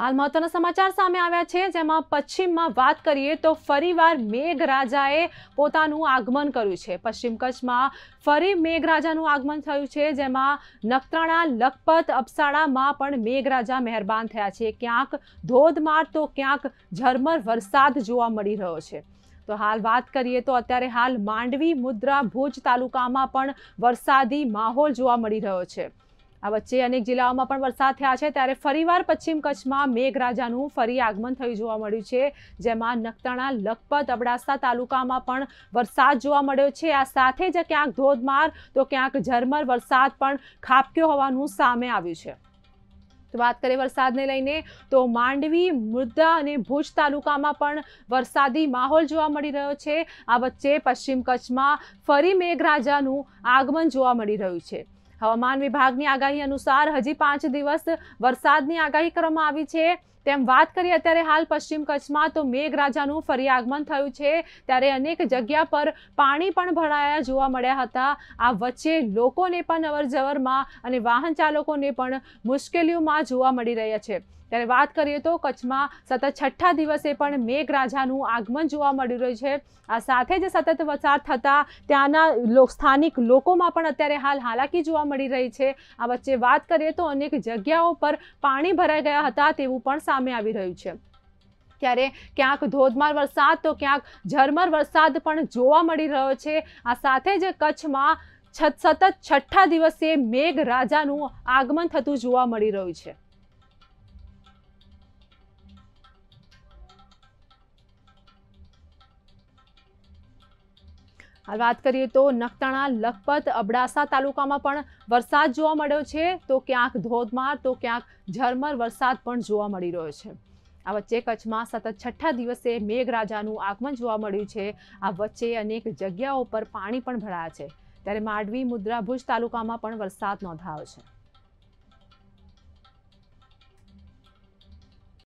હાલ મહત્વના સમાચાર સામે આવ્યા છે જેમાં પશ્ચિમમાં વાત કરીએ તો ફરીવાર મેઘરાજાએ પોતાનું આગમન કર્યું છે પશ્ચિમ કચ્છમાં ફરી મેઘરાજાનું આગમન થયું છે જેમાં નખત્રાણા લખપત અપસાડામાં પણ મેઘરાજા મહેરબાન થયા છે ક્યાંક ધોધમાર તો ક્યાંક ઝરમર વરસાદ જોવા મળી રહ્યો છે તો હાલ વાત કરીએ તો અત્યારે હાલ માંડવી મુદ્રા ભુજ તાલુકામાં પણ વરસાદી માહોલ જોવા મળી રહ્યો છે આ વચ્ચે અનેક જિલ્લાઓમાં પણ વરસાદ થયા છે ત્યારે ફરીવાર પશ્ચિમ કચ્છમાં મેઘરાજાનું ફરી આગમન થયું જોવા મળ્યું છે જેમાં નખતાણા લખપત અબડાસા તાલુકામાં પણ વરસાદ જોવા મળ્યો છે આ સાથે જ ક્યાંક ધોધમાર તો ક્યાંક ઝરમર વરસાદ પણ ખાબક્યો હોવાનું સામે આવ્યું છે તો વાત કરીએ વરસાદને લઈને તો માંડવી મુદ્દા અને ભુજ તાલુકામાં પણ વરસાદી માહોલ જોવા મળી રહ્યો છે આ વચ્ચે પશ્ચિમ કચ્છમાં ફરી મેઘરાજાનું આગમન જોવા મળી રહ્યું છે હવામાન વિભાગની આગાહી અનુસાર હજી પાંચ દિવસ વરસાદની આગાહી કરવામાં આવી છે તેમ વાત કરીએ અત્યારે હાલ પશ્ચિમ કચ્છમાં તો મેઘરાજાનું ફરી આગમન થયું છે ત્યારે અનેક જગ્યા પર પાણી પણ ભરાયા જોવા મળ્યા હતા આ વચ્ચે લોકોને પણ અવરજવરમાં અને વાહન ચાલકોને પણ મુશ્કેલીઓમાં જોવા મળી રહ્યા છે ત્યારે વાત કરીએ તો કચ્છમાં સતત છઠ્ઠા દિવસે પણ મેઘરાજાનું આગમન જોવા મળી રહ્યું છે આ સાથે જ સતત વરસાદ થતાં ત્યાંના સ્થાનિક લોકોમાં પણ અત્યારે હાલ હાલાકી જોવા મળી રહી છે આ વચ્ચે વાત કરીએ તો અનેક જગ્યાઓ પર પાણી ભરાઈ ગયા હતા તેવું પણ સામે આવી રહ્યું છે ત્યારે ક્યાંક ધોધમાર વરસાદ તો ક્યાંક ઝરમર વરસાદ પણ જોવા મળી રહ્યો છે આ સાથે જ કચ્છમાં સતત છઠ્ઠા દિવસે મેઘરાજાનું આગમન થતું જોવા મળી રહ્યું છે હાલ વાત કરીએ તો નખતાણા લખપત અબડાસા તાલુકામાં પણ વરસાદ જોવા મળ્યો છે તો ક્યાંક ધોધમાર તો ક્યાંક ઝરમર વરસાદ પણ જોવા મળી રહ્યો છે આ વચ્ચે કચ્છમાં સતત છઠ્ઠા દિવસે મેઘરાજાનું આગમન જોવા મળ્યું છે આ વચ્ચે અનેક જગ્યાઓ પર પાણી પણ ભરાયા છે ત્યારે માંડવી મુદ્રા ભુજ તાલુકામાં પણ વરસાદ નોંધાયો છે